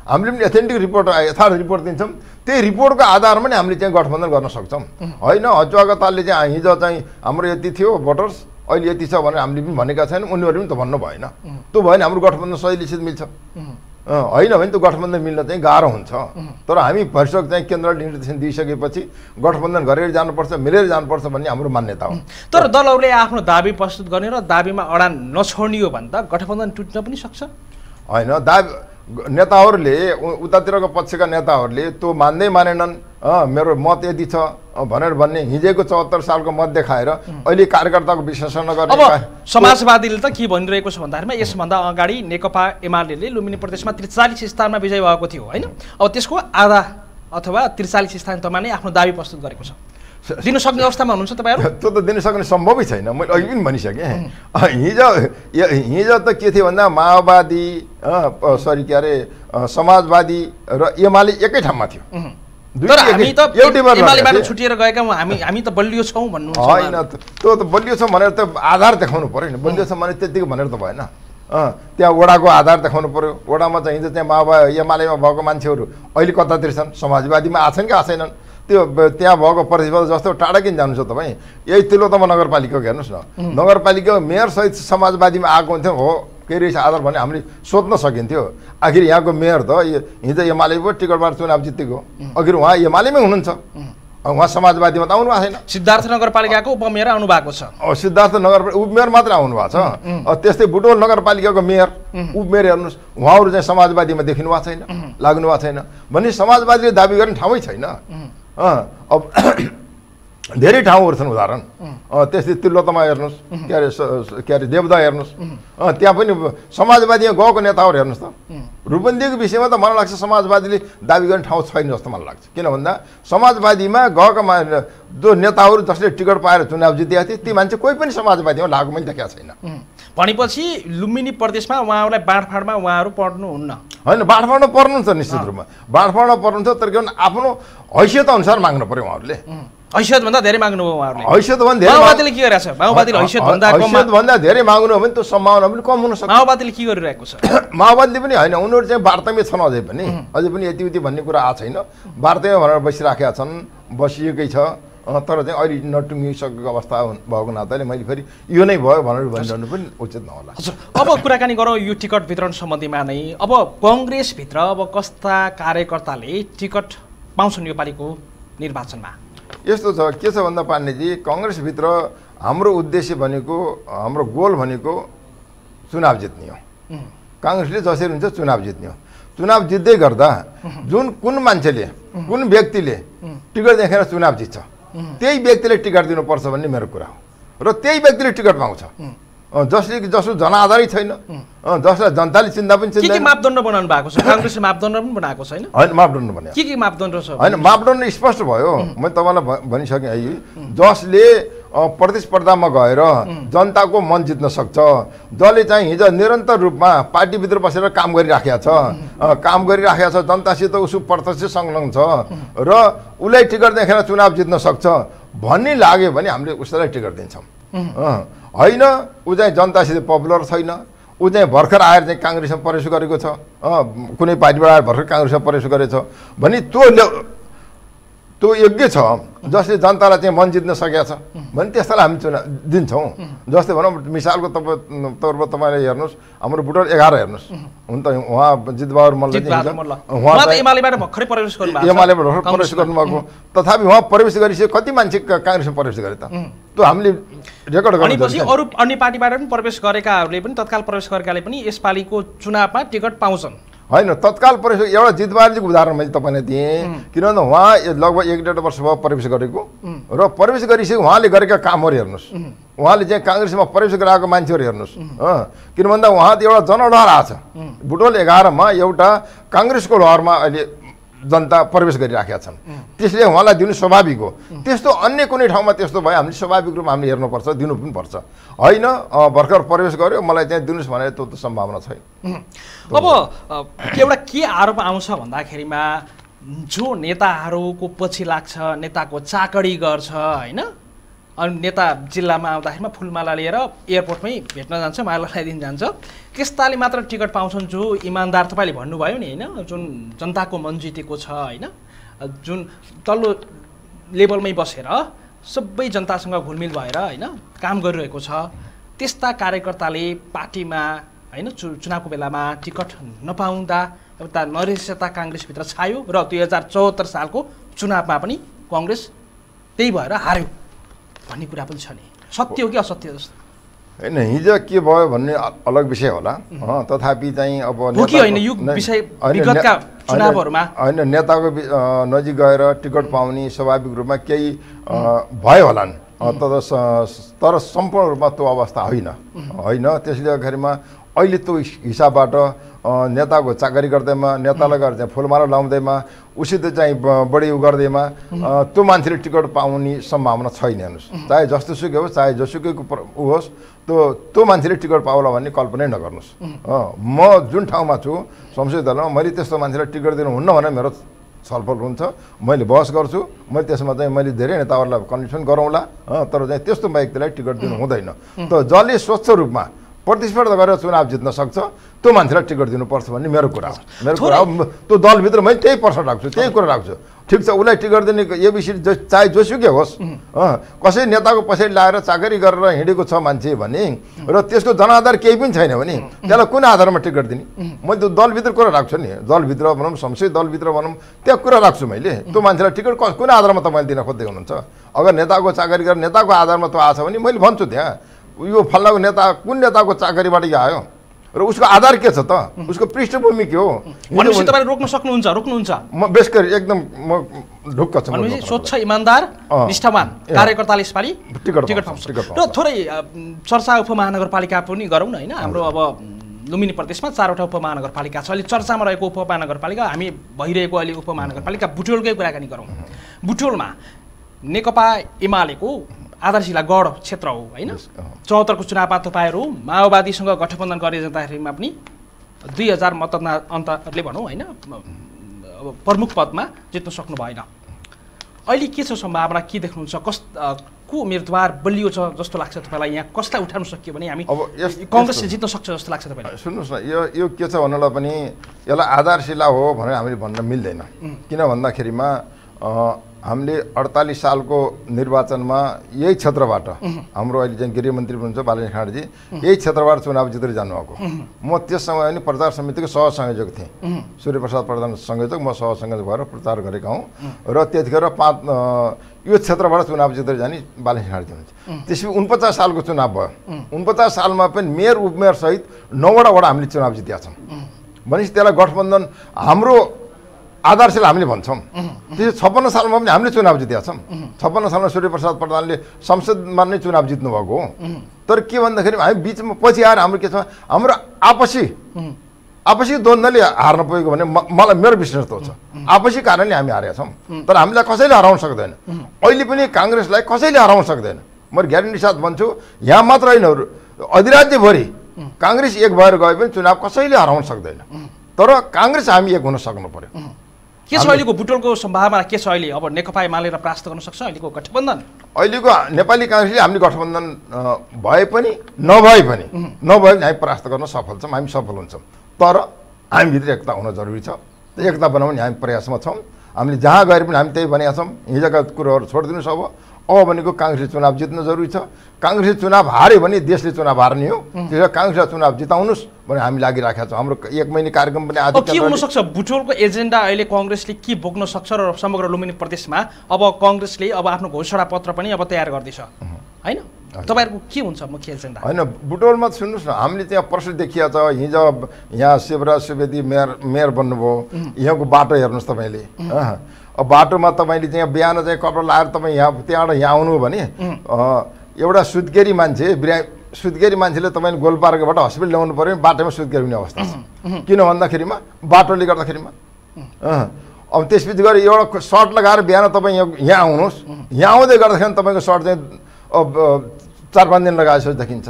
हामीले पनि एथेन्टिक रिपोर्ट यथार्थ रिपोर्ट दिन्छौँ त्यही रिपोर्टको आधारमा नै हामीले चाहिँ गठबन्धन गर्न सक्छौँ होइन तालले चाहिँ हिजो चाहिँ हाम्रो यति थियो भोटर्स अहिले यति छ भनेर हामीले पनि भनेका छैनौँ उनीहरूले पनि त भन्नु भएन त्यो भयो भने हाम्रो गठबन्धन सजिलैसित मिल्छ होइन भने त्यो गठबन्धन मिल्न चाहिँ गाह्रो हुन्छ तर हामी भरिसक चाहिँ केन्द्रले निर्देशन दिइसकेपछि गठबन्धन गरेर जानुपर्छ मिलेर जानुपर्छ भन्ने हाम्रो मान्यता हो तर दलहरूले आफ्नो दाबी प्रस्तुत गर्ने र दाबीमा अडान नछोड्ने हो भने त गठबन्धन टुट्न पनि सक्छ होइन दाबी नेताहरूले उतातिरको पक्षका नेताहरूले त्यो मान्दै मानेनन् मेरो मत यति छ भनेर भन्ने हिजोको चौहत्तर सालको मत देखाएर अहिले कार्यकर्ताको विश्लेषण गर्ने समाजवादीले त के भनिरहेको छ भन्दाखेरिमा यसभन्दा अगाडि नेकपा एमाले लुम्बिनी प्रदेशमा त्रिचालिस स्थानमा विजय भएको थियो होइन अब त्यसको आधा अथवा त्रिचालिस स्थान नै आफ्नो दावी प्रस्तुत गरेको छ (laughs) दिन सक्ने अवस्थामा हुनुहुन्छ तपाईँहरू (laughs) त्यो त दिन सक्ने सम्भवै छैन मैले अघि पनि भनिसकेँ हिजो हिजो त के थियो भन्दा माओवादी सरी के अरे समाजवादी र एमाले एकै ठाउँमा थियो होइन त्यो त बलियो छ भनेर त आधार देखाउनु पऱ्यो नि बलियो छ भने त्यतिको भनेर त भएन त्यहाँ वडाको आधार देखाउनु पऱ्यो वडामा चाहिँ हिजो त्यहाँ माओवादी एमालेमा भएको मान्छेहरू अहिले कतातिर छन् समाजवादीमा आछन् कि आछैनन् त्यो त्यहाँ भएको प्रतिस्पर्धा जस्तो टाढा किन जानुहुन्छ तपाईँ यही म नगरपालिकाको हेर्नुहोस् न नगरपालिका मेयरसहित समाजवादीमा आएको हुन्थ्यो हो के रहेछ आधार भने हामीले सोध्न सकिन्थ्यो आखिर यहाँको मेयर त हिजो एमाले पो टिकटबाट चुनाव जितेको आखिर उहाँ एमालेमै हुनुहुन्छ उहाँ समाजवादीमा त आउनु भएको छैन सिद्धार्थ नगरपालिकाको उपमेयर आउनु भएको छ सिद्धार्थ नगरपालिका उपमेयर मात्र आउनु भएको छ त्यस्तै बुटोल नगरपालिकाको मेयर उपमेयर हेर्नुहोस् उहाँहरू चाहिँ समाजवादीमा देखिनु भएको छैन लाग्नु भएको छैन भने समाजवादीले दावी गर्ने ठाउँै छैन अब धेरै ठाउँहरू छन् उदाहरण त्यस्तै तिलोतमा हेर्नुहोस् के अरे के अरे देवदा हेर्नुहोस् त्यहाँ पनि समाजवादी गाउँको नेताहरू हेर्नुहोस् त रूपन्देहीको विषयमा त मलाई लाग्छ समाजवादीले दावी गर्ने ठाउँ छैन जस्तो मलाई लाग्छ किन भन्दा समाजवादीमा गाउँका मा जो नेताहरू जसले टिकट पाएर चुनाव जितेका थिए ती मान्छे कोही पनि समाजवादीमा लागु पनि देखाएको छैन भनेपछि लुम्बिनी प्रदेशमा उहाँहरूलाई बाँडफाँडमा उहाँहरू पढ्नुहुन्न होइन बाँडफाँडमा पर्नुहुन्छ निश्चित रूपमा बाँडफाँडमा पर्नुहुन्छ तर के भन्नु आफ्नो हैसियत अनुसार माग्नु पऱ्यो उहाँहरूले हैसियतभन्दा धेरै उहाँहरूले के गरिरहेको छ धेरै माग्नु हो भने त्यो सम्भावना पनि कम हुन सक्छ माओवादीले के गरिरहेको छ (coughs) माओवादीले पनि होइन उनीहरू चाहिँ वार्तामै छन् अझै पनि अझै पनि यति उति भन्ने कुरा आएको छैन वार्तामै भनेर बसिराखेका छन् बसिएकै छ तर चाहिँ अहिले नटुङ्गिसकेको अवस्था भएको नाताले मैले फेरि यो नै भयो भनेर भनिरहनु पनि उचित नहोला अब कुराकानी गरौँ यो टिकट वितरण सम्बन्धीमा नै अब कङ्ग्रेसभित्र अब कस्ता कार्यकर्ताले टिकट पाउँछन् योपालिको निर्वाचनमा यस्तो छ के छ भन्दा पाण्डेजी कङ्ग्रेसभित्र हाम्रो उद्देश्य भनेको हाम्रो गोल भनेको चुनाव जित्ने हो काङ्ग्रेसले जसरी हुन्छ चुनाव जित्ने हो चुनाव जित्दै गर्दा जुन कुन मान्छेले कुन व्यक्तिले टिकट देखेर चुनाव जित्छ त्यही व्यक्तिले टिकट दिनुपर्छ भन्ने मेरो कुरा हो र त्यही व्यक्तिले टिकट पाउँछ जसले जसको जनआधारै छैन जसलाई जनताले चिन्दा पनि चिन्दा मापदण्ड बनाउनु भएको छ काङ्ग्रेसले मापदण्ड पनि बनाएको छैन होइन मापदण्ड बनायो के के मापदण्ड छ होइन मापदण्ड स्पष्ट भयो मैले तपाईँलाई भनिसकेँ है जसले प्रतिस्पर्धामा गएर जनताको मन जित्न सक्छ जसले चाहिँ हिजो निरन्तर रूपमा पार्टीभित्र बसेर काम गरिराखेको छ काम गरिराखेको छ जनतासित उसु प्रत्यक्ष संलग्न छ र उसलाई टिकट देखेर चुनाव जित्न सक्छ भन्ने लाग्यो भने हामीले उसलाई टिकट दिन्छौँ होइन ऊ चाहिँ जनतासित पपुलर छैन ऊ चाहिँ भर्खर आएर चाहिँ काङ्ग्रेसमा प्रवेश गरेको छ कुनै पार्टीबाट आएर भर्खर काङ्ग्रेसमा प्रवेश गरेको छ भने त्यो त्यो योग्य छ जसले जनतालाई चाहिँ मन जित्न सकेको छ भने त्यस्तालाई हामी चुना दिन्छौँ जस्तै भनौँ मिसालको तपाईँ तौरमा तपाईँले हेर्नुहोस् हाम्रो बुटोल एघार हेर्नुहोस् हुन त उहाँ जितबहादुर मल्ल एमालेबाट प्रवेश गर्नुभएको तथापि उहाँ प्रवेश गरिसके कति मान्छे काङ्ग्रेसमा प्रवेश गरे त त्यो हामीले रेकर्ड गरेपछि अरू अन्य पार्टीबाट पनि प्रवेश गरेकाहरूले पनि तत्काल प्रवेश गरेकाले पनि यसपालिको चुनावमा टिकट पाउँछन् होइन तत्काल परिवेश एउटा जितबारजीको उदाहरण मैले तपाईँलाई दिएँ किनभने उहाँ लगभग एक डेढ वर्ष भयो प्रवेश गरेको र प्रवेश गरिसके उहाँले गरेका कामहरू हेर्नुहोस् उहाँले चाहिँ काङ्ग्रेसमा प्रवेश गराएको मान्छेहरू हेर्नुहोस् किन भन्दा उहाँ त एउटा जनलहर आएको छ बुटोल एघारमा एउटा काङ्ग्रेसको लहरमा अहिले जनता प्रवेश गरिराखेका छन् त्यसले उहाँलाई दिनु स्वाभाविक हो त्यस्तो अन्य कुनै ठाउँमा त्यस्तो भयो हामीले स्वाभाविक रूपमा हामीले हेर्नुपर्छ दिनु पनि पर्छ होइन भर्खर प्रवेश गर्यो मलाई त्यहाँ दिनुहोस् भनेर त्यो त सम्भावना छैन अब एउटा के आरोप आउँछ भन्दाखेरिमा जो नेताहरूको पछि लाग्छ नेताको चाकडी गर्छ होइन अनि नेता जिल्लामा आउँदाखेरिमा फुलमाला लिएर एयरपोर्टमै भेट्न जान्छ माला लगाइदिन जान्छ त्यस्ताले मात्र टिकट पाउँछन् जो इमान्दार तपाईँले भन्नुभयो नि होइन जुन जनताको मन जितेको छ होइन जुन तल्लो लेभलमै बसेर सबै जनतासँग घुलमिल भएर होइन काम गरिरहेको छ त्यस्ता कार्यकर्ताले पार्टीमा होइन चु चुनावको बेलामा टिकट नपाउँदा एउटा नरेशता काङ्ग्रेसभित्र छायो र दुई हजार चौहत्तर सालको चुनावमा पनि कङ्ग्रेस त्यही भएर हार्यो भन्ने कुरा पनि छ नि सत्य हो कि असत्य जस्तो होइन हिजो के भयो भन्ने अलग विषय होला तथापि चाहिँ अब होइन नेताको नजिक गएर टिकट पाउने स्वाभाविक रूपमा केही भयो होलान् तर तर सम्पूर्ण रूपमा त्यो अवस्था होइन होइन त्यसले गर्दाखेरिमा अहिले त्यो हिसाबबाट नेताको चाकरी गर्दैमा नेतालाई गरेर फुलमाला लाउँदैमा उसित चाहिँ बढी उ गरिदिएमा त्यो मान्छेले टिकट पाउने सम्भावना छैन हेर्नुहोस् चाहे जस्तो सुकै होस् चाहे जोसुकैको ऊ होस् त्यो त्यो मान्छेले टिकट पाउला भन्ने कल्पनै नगर्नुहोस् म जुन ठाउँमा छु संसदीय दलमा मैले त्यस्तो मान्छेलाई टिकट दिनुहुन्न भनेर मेरो छलफल हुन्छ मैले बहस गर्छु मैले त्यसमा चाहिँ मैले धेरै नेताहरूलाई कन्भिन्सन गरौँला तर चाहिँ त्यस्तो व्यक्तिलाई टिकट दिनु हुँदैन त जसले स्वच्छ रूपमा प्रतिस्पर्धा गरेर चुनाव जित्न सक्छ त्यो मान्छेलाई टिकट दिनुपर्छ भन्ने मेरो कुरा हो मेरो कुरा हो त्यो दलभित्र मैले त्यही पर्सन राख्छु त्यही कुरा राख्छु ठिक छ उसलाई टिकट दिने एबिसी जो चाहे जोसुकै होस् कसै नेताको पछाडि लागेर चाकरी गरेर हिँडेको छ मान्छे भने र त्यसको जनाधार केही पनि छैन भने त्यसलाई कुन आधारमा टिकट दिने मैले त्यो दलभित्र कुरा राख्छु नि दलभित्र भनौँ संसदीय दलभित्र भनौँ त्यहाँ कुरा राख्छु मैले त्यो मान्छेलाई टिकट कस कुन आधारमा तपाईँले दिन खोज्दै हुनुहुन्छ अगर नेताको चाकरी गरेर नेताको आधारमा त आएको भने मैले भन्छु त्यहाँ यो फल्लाको नेता कुन नेताको चाकरीबाट यो आयो र उसको आधार के छ त उसको पृष्ठभूमि के हो तपाईँले रोक्न सक्नुहुन्छ रोक्नुहुन्छ म बेस गरी एकदम म ढुक्क छु स्वच्छ इमान्दार निष्ठावान कार्यकर्ताले यसपालि टिकट र थोरै चर्चा उपमहानगरपालिका पनि गरौँ न होइन हाम्रो अब लुम्बिनी प्रदेशमा चारवटा उपमहानगरपालिका छ अहिले चर्चामा रहेको उपमहानगरपालिका हामी भइरहेको अहिले उपमहानगरपालिका बुटोलकै कुराकानी गरौँ बुटोलमा नेकपा एमालेको आधारशिला गढ क्षेत्र हो होइन चौहत्तरको चुनावमा हो माओवादीसँग गठबन्धन गरे जाँदाखेरिमा पनि दुई हजार मतदान अन्तले भनौँ होइन अब प्रमुख पदमा जित्न सक्नु भएन अहिले के छ सम्भावना के देख्नुहुन्छ कस को उम्मेदवार बलियो छ जस्तो लाग्छ तपाईँलाई यहाँ कसलाई उठाउन सकियो भने हामी अब कङ्ग्रेसले जित्न सक्छ जस्तो लाग्छ तपाईँलाई सुन्नुहोस् न यो यो के छ भन्नलाई पनि यसलाई आधारशिला हो भनेर हामीले भन्न मिल्दैन किन भन्दाखेरिमा हामीले अडतालिस सालको निर्वाचनमा यही क्षेत्रबाट हाम्रो अहिले चाहिँ गृहमन्त्री हुनुहुन्छ बालन खाँडजी यही क्षेत्रबाट चुनाव जितेर जानुभएको म त्यस समय पनि प्रचार समितिको सहसंयोजक थिएँ सूर्यप्रसाद प्रधान संयोजक म सहसंयोजक भएर प्रचार गरेका हौँ र त्यतिखेर पाँच यो क्षेत्रबाट चुनाव जितेर जाने बालन खाँडजी हुनुहुन्छ त्यसपछि उनपचास सालको चुनाव भयो उनपचास सालमा पनि मेयर उपमेयरसहित नौवटा वडा हामीले चुनाव जितेका छौँ भनेपछि त्यसलाई गठबन्धन हाम्रो आदर्शले हामीले भन्छौँ त्यो छप्पन्न सालमा पनि हामीले चुनाव जितेका छौँ छप्पन्न सालमा सूर्यप्रसाद प्रधानले संसदमा नै चुनाव जित्नुभएको हो तर के भन्दाखेरि हामी बिचमा पछि आएर हाम्रो के छ हाम्रो आपसी आपसी द्वन्द्वले हार्न पुगेको भने मलाई मेरो विश्वास त छ आपसी कारणले हामी हारेका छौँ तर हामीलाई कसैले हराउन सक्दैन अहिले पनि काङ्ग्रेसलाई कसैले हराउन सक्दैन म ग्यारेन्टी साथ भन्छु यहाँ मात्र होइन अधिराज्यभरि काङ्ग्रेस एक भएर गए पनि चुनाव कसैले हराउन सक्दैन तर काङ्ग्रेस हामी एक हुन सक्नु पऱ्यो के छ अहिलेको बुटोलको सम्भावना के छ अहिले अब नेकपा एमाले प्रास्त गर्न सक्छ अहिलेको गठबन्धन अहिलेको नेपाली काङ्ग्रेसले हामीले गठबन्धन भए पनि नभए पनि नभए पनि हामी प्रास्त गर्न सफल छौँ हामी सफल हुन्छौँ तर हामीभित्र एकता हुन जरुरी छ एकता बनाउने हामी प्रयासमा छौँ हामीले जहाँ गएर पनि हामी त्यही भनेका छौँ हिजोका कुरोहरू छोडिदिनुहोस् अब अब भनेको काङ्ग्रेसले चुनाव जित्न जरुरी छ काङ्ग्रेसले चुनाव हार्यो भने देशले चुनाव हार्ने हो त्यसो काङ्ग्रेसलाई चुनाव जिताउनुहोस् भनेर हामी लागिराखेका छौँ हाम्रो एक महिना कार्यक्रम पनि आज के हुनसक्छ बुटोलको एजेन्डा अहिले कङ्ग्रेसले के बोक्न सक्छ र समग्र लुम्बिनी प्रदेशमा अब कङ्ग्रेसले अब आफ्नो घोषणा पत्र पनि अब तयार गर्दैछ होइन तपाईँहरूको के हुन्छ मुख्य एजेन्डा होइन बुटोलमा सुन्नुहोस् न हामीले त्यहाँ प्रश्न देखिया छ हिजो यहाँ शिवराज सुवेदी मेयर मेयर बन्नुभयो यहाँको बाटो हेर्नुहोस् तपाईँले अब बाटोमा तपाईँले चाहिँ बिहान चाहिँ कपडा लाएर तपाईँ यहाँ त्यहाँबाट यहाँ आउनु भने एउटा सुत्केरी मान्छे बिरा सुत्केरी मान्छेले तपाईँले गोलपार्कबाट हस्पिटल ल्याउनु पऱ्यो भने बाटोमा सुत्केरी हुने अवस्था छ किन भन्दाखेरिमा बाटोले गर्दाखेरिमा अब त्यसपछि गएर एउटा सर्ट लगाएर बिहान तपाईँ यहाँ यहाँ आउनुहोस् यहाँ आउँदै गर्दाखेरि तपाईँको सर्ट चाहिँ चार पाँच दिन जस्तो देखिन्छ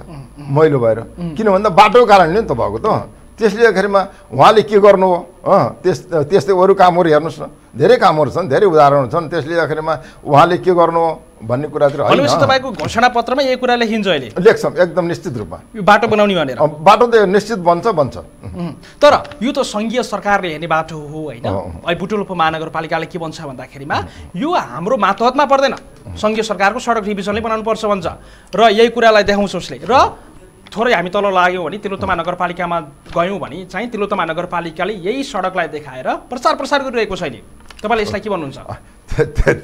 मैलो भएर किन भन्दा बाटोको कारणले नि त भएको त त्यसले गर्दाखेरिमा उहाँले के गर्नु हो त्यस त्यस्तै अरू कामहरू हेर्नुहोस् न धेरै कामहरू छन् धेरै उदाहरणहरू छन् त्यसले गर्दाखेरिमा उहाँले के गर्नु हो भन्ने कुरातिर तपाईँको घोषणा पत्रमा यही कुरा लेखिन्छ अहिले लेख्छौँ एकदम निश्चित रूपमा यो बाटो बनाउने भनेर बाटो त निश्चित बन्छ बन्छ तर यो त सङ्घीय सरकारले हेर्ने बाटो हो होइन बुटोल उपमहानगरपालिकाले के भन्छ भन्दाखेरिमा यो हाम्रो मातहतमा पर्दैन सङ्घीय सरकारको सडक डिभिजनले बनाउनुपर्छ भन्छ र यही कुरालाई देखाउँछ उसले र थोरै हामी तल लाग्यौँ भने तिलोत्तमा नगरपालिकामा गयौँ भने चाहिँ तिलोत्तमा नगरपालिकाले यही सडकलाई देखाएर प्रचार प्रसार गरिरहेको छ छैन तपाईँले यसलाई के भन्नुहुन्छ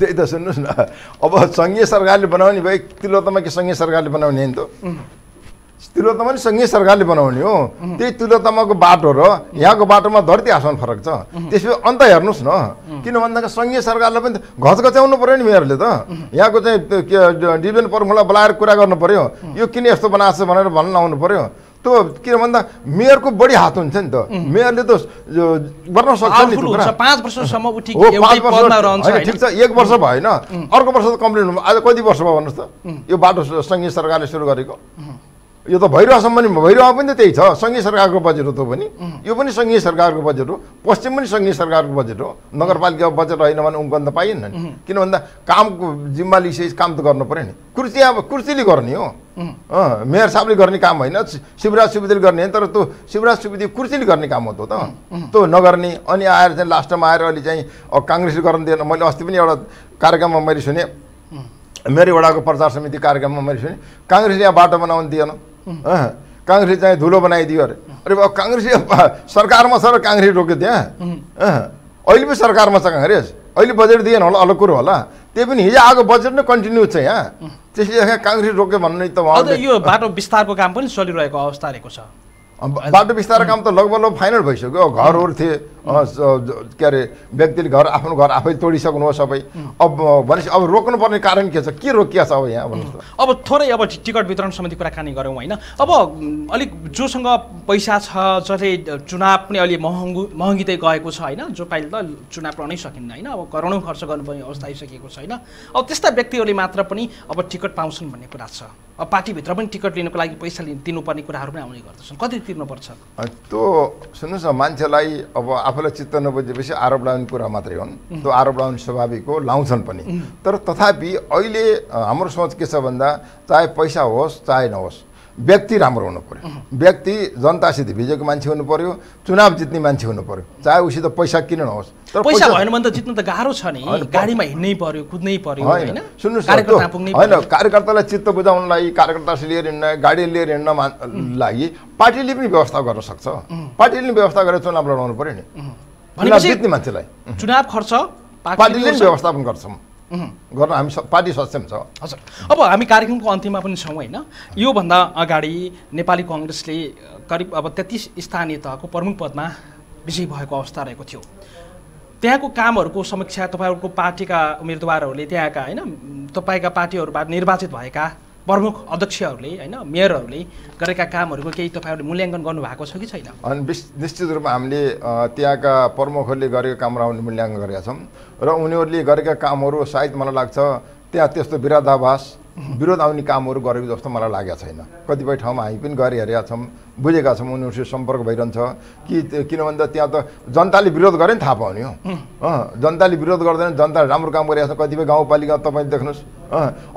त्यही त सुन्नुहोस् न अब सङ्घीय सरकारले बनाउने भयो तिलोत्तमा कि सङ्घीय सरकारले बनाउने नि त तिलोतमा नि सङ्घीय सरकारले बनाउने हो त्यही तिलोतमाको बाटो र यहाँको बाटोमा धरती आसमान फरक छ त्यसपछि अन्त हेर्नुहोस् न किन भन्दाखेरि सङ्घीय सरकारले पनि घच घच्याउनु पऱ्यो नि मेयरले त यहाँको चाहिँ डिभिजन प्रमुखलाई बोलाएर कुरा गर्नु पऱ्यो यो किन यस्तो बनाएको छ भनेर भन्न आउनु पऱ्यो त्यो किन भन्दा मेयरको बढी हात हुन्छ नि त मेयरले त गर्न सक्छ नि ठिक छ एक वर्ष भएन अर्को वर्ष त कम्प्लेन आज कति वर्ष भयो भन्नुहोस् त यो बाटो सङ्घीय सरकारले सुरु गरेको यो त भइरहेसम्म पनि भइरह पनि त त्यही छ सङ्घीय सरकारको बजेट हो त्यो पनि यो पनि सङ्घीय सरकारको बजेट हो पश्चिम पनि सङ्घीय सरकारको बजेट हो नगरपालिकाको बजेट होइन भने उम्कन त पाइएन नि किन भन्दा कामको जिम्मा लिइसकेपछि काम त गर्नु पऱ्यो नि कुर्सी अब कुर्सीले गर्ने हो मेयर साहबले गर्ने काम होइन शिवराज सुविधाले गर्ने होइन तर त्यो शिवराज सुविधा कुर्सीले गर्ने काम हो त त्यो नगर्ने अनि आएर चाहिँ लास्टमा आएर अलि चाहिँ काङ्ग्रेसले गर्न दिएन मैले अस्ति पनि एउटा कार्यक्रममा मैले सुने मेरो वडाको प्रचार समिति कार्यक्रममा मैले सुने काङ्ग्रेसले यहाँ बाटो बनाउनु दिएन काङ्ग्रेस चाहिँ धुलो बनाइदियो अरे अरे अब काङ्ग्रेस सरकारमा छ र काङ्ग्रेस रोक्यो त्यहाँ अहिले पनि सरकारमा छ काङ्ग्रेस अहिले बजेट दिएन होला अलग कुरो होला त्यही पनि हिजो आएको बजेट नै कन्टिन्यू छ यहाँ त्यसले काङ्ग्रेस रोक्यो भन्ने त यो बाटो विस्तारको काम पनि चलिरहेको अवस्था रहेको छ बाटो बिस्तार काम त लगभग लगभग फाइनल भइसक्यो घरहरू थिए के अरे व्यक्तिले घर आफ्नो घर आफै तोडिसक्नु हो सबै अब भनेपछि अब रोक्नुपर्ने कारण के छ के रोकिया छ अब यहाँ भन्नुहोस् अब थोरै अब टिकट वितरण सम्बन्धी कुराकानी गरौँ होइन अब अलिक जोसँग पैसा छ जसले चुनाव पनि अलि महँगो महँगिँदै गएको छ होइन जो पाइले त चुनाव लड्नै सकिन्न होइन अब करोडौँ खर्च गर्नुपर्ने अवस्था आइसकेको छ होइन अब त्यस्ता व्यक्तिहरूले मात्र पनि अब टिकट पाउँछन् भन्ने कुरा छ अब पार्टीभित्र पनि टिकट लिनुको लागि पैसा दिनुपर्ने कुराहरू पनि आउने गर्दछन् कति तिर्नुपर्छ त्यो सुन्नुहोस् न मान्छेलाई अब आफूलाई चित्त नबुझेपछि आरोप लगाउने कुरा मात्रै हुन् त्यो आरोप लगाउने स्वाभाविक हो लाउँछन् पनि तर तथापि अहिले हाम्रो सोच के छ भन्दा चाहे पैसा होस् चाहे नहोस् व्यक्ति राम्रो हुनु पऱ्यो व्यक्ति जनतासित भिजेको मान्छे हुनु पऱ्यो चुनाव जित्ने मान्छे हुनु पऱ्यो चाहे उसित पैसा किन नहोस् पैसा भएन भने त जित्नु त गाह्रो छ नि गाडीमा हिँड्नै पर्यो कुद्नै पर्यो होइन होइन कार्यकर्तालाई चित्त बुझाउनलाई कार्यकर्ता लिएर हिँड्न गाडी लिएर हिँड्न लागि पार्टीले पनि व्यवस्था गर्न सक्छ पार्टीले पनि व्यवस्था गरेर चुनाव लडाउनु पर्यो नि जित्ने मान्छेलाई चुनाव खर्च पार्टीले व्यवस्थापन गर्छौँ गर्न हामी पार्टी सक्षम छ हजुर अब हामी कार्यक्रमको अन्त्यमा पनि छौँ होइन योभन्दा अगाडि नेपाली कङ्ग्रेसले करिब अब तेत्तिस स्थानीय तहको प्रमुख पदमा विजयी भएको अवस्था रहेको थियो त्यहाँको कामहरूको समीक्षा तपाईँहरूको पार्टीका उम्मेदवारहरूले त्यहाँका होइन तपाईँका पार्टीहरूबाट निर्वाचित भएका प्रमुख अध्यक्षहरूले होइन मेयरहरूले गरेका कामहरूको केही तपाईँहरूले मूल्याङ्कन गर्नुभएको छ कि छैन अनि निश्चित रूपमा हामीले त्यहाँका प्रमुखहरूले गरेको काम राम्रो मूल्याङ्कन गरेका छौँ र उनीहरूले गरेका कामहरू सायद मलाई लाग्छ त्यहाँ त्यस्तो विराधावास विरोध आउने कामहरू गरेको जस्तो मलाई लागेको छैन कतिपय ठाउँमा हामी पनि गरेर हेरेका छौँ बुझेका छौँ उनीहरूसित सम्पर्क भइरहन्छ कि किन भन्दा त्यहाँ त जनताले विरोध गरे नि थाहा पाउने हो जनताले विरोध गर्दैन जनताले राम्रो काम गरिरहेको छ कतिपय गाउँपालिका तपाईँ देख्नुहोस्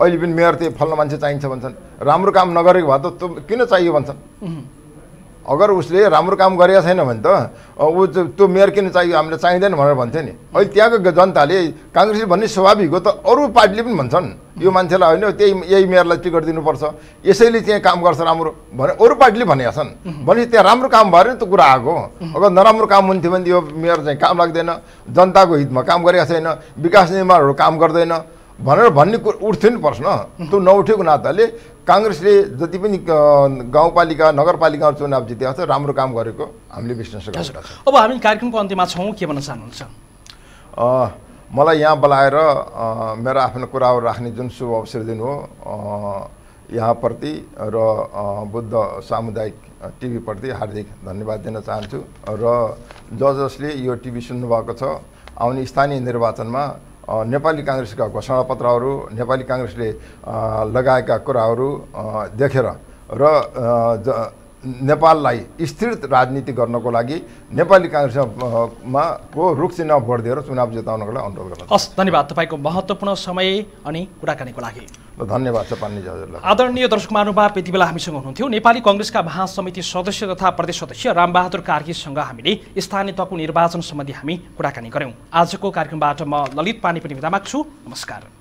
अहिले पनि मेयर त्यही फल्नु मान्छे चाहिन्छ भन्छन् राम्रो काम नगरेको भए त किन चाहियो भन्छन् अगर उसले राम्रो काम गरेका छैन भने त ऊ त्यो मेयर किन चाहियो हामीलाई चाहिँदैन भनेर भन्थ्यो नि अहिले त्यहाँको जनताले काङ्ग्रेसले भन्ने स्वाभाविक हो त अरू पार्टीले पनि भन्छन् यो मान्छेलाई होइन त्यही यही मेयरलाई टिकट दिनुपर्छ यसैले त्यहाँ काम गर्छ राम्रो भने अरू पार्टीले भनेका छन् भने त्यहाँ राम्रो काम भएर नि त कुरा आएको अगर नराम्रो काम हुन्थ्यो भने यो मेयर चाहिँ काम लाग्दैन जनताको हितमा काम गरेका छैन विकास निर्माणहरू काम गर्दैन भनेर भन्ने कुरो उठ्थ्यो नि प्रश्न त्यो नउठेको नाताले काङ्ग्रेसले जति पनि गाउँपालिका नगरपालिकाहरू चुनाव जितेको छ राम्रो काम गरेको हामीले विश्लेषण गर्छौँ अब हामी कार्यक्रमको अन्त्यमा छौँ के भन्न चाहनुहुन्छ मलाई यहाँ बोलाएर मेरो आफ्नो कुराहरू राख्ने जुन शुभ अवसर दिनु हो यहाँप्रति र बुद्ध सामुदायिक टिभीप्रति हार्दिक धन्यवाद दिन चाहन्छु र ज जसले यो टिभी सुन्नुभएको छ आउने स्थानीय निर्वाचनमा नेपाली काङ्ग्रेसका घोषणापत्रहरू नेपाली काङ्ग्रेसले लगाएका कुराहरू देखेर र नेपाललाई स्थिर राजनीति गर्नको लागि नेपाली काङ्ग्रेसमा को रुख चिन्ह भोट दिएर चुनाव जिताउनको लागि अनुरोध गर्नु हस् धन्यवाद तपाईँको महत्त्वपूर्ण समय अनि कुराकानीको लागि धन्यवाद छ हजुरलाई आदरणीय दर्शक महानुभाव यति बेला हामीसँग हुनुहुन्थ्यो नेपाली कङ्ग्रेसका महासमिति सदस्य तथा प्रदेश सदस्य रामबहादुर कार्कीसँग हामीले स्थानीय तहको निर्वाचन सम्बन्धी हामी कुराकानी गऱ्यौँ आजको कार्यक्रमबाट म ललित पानी पनि विदा माग्छु नमस्कार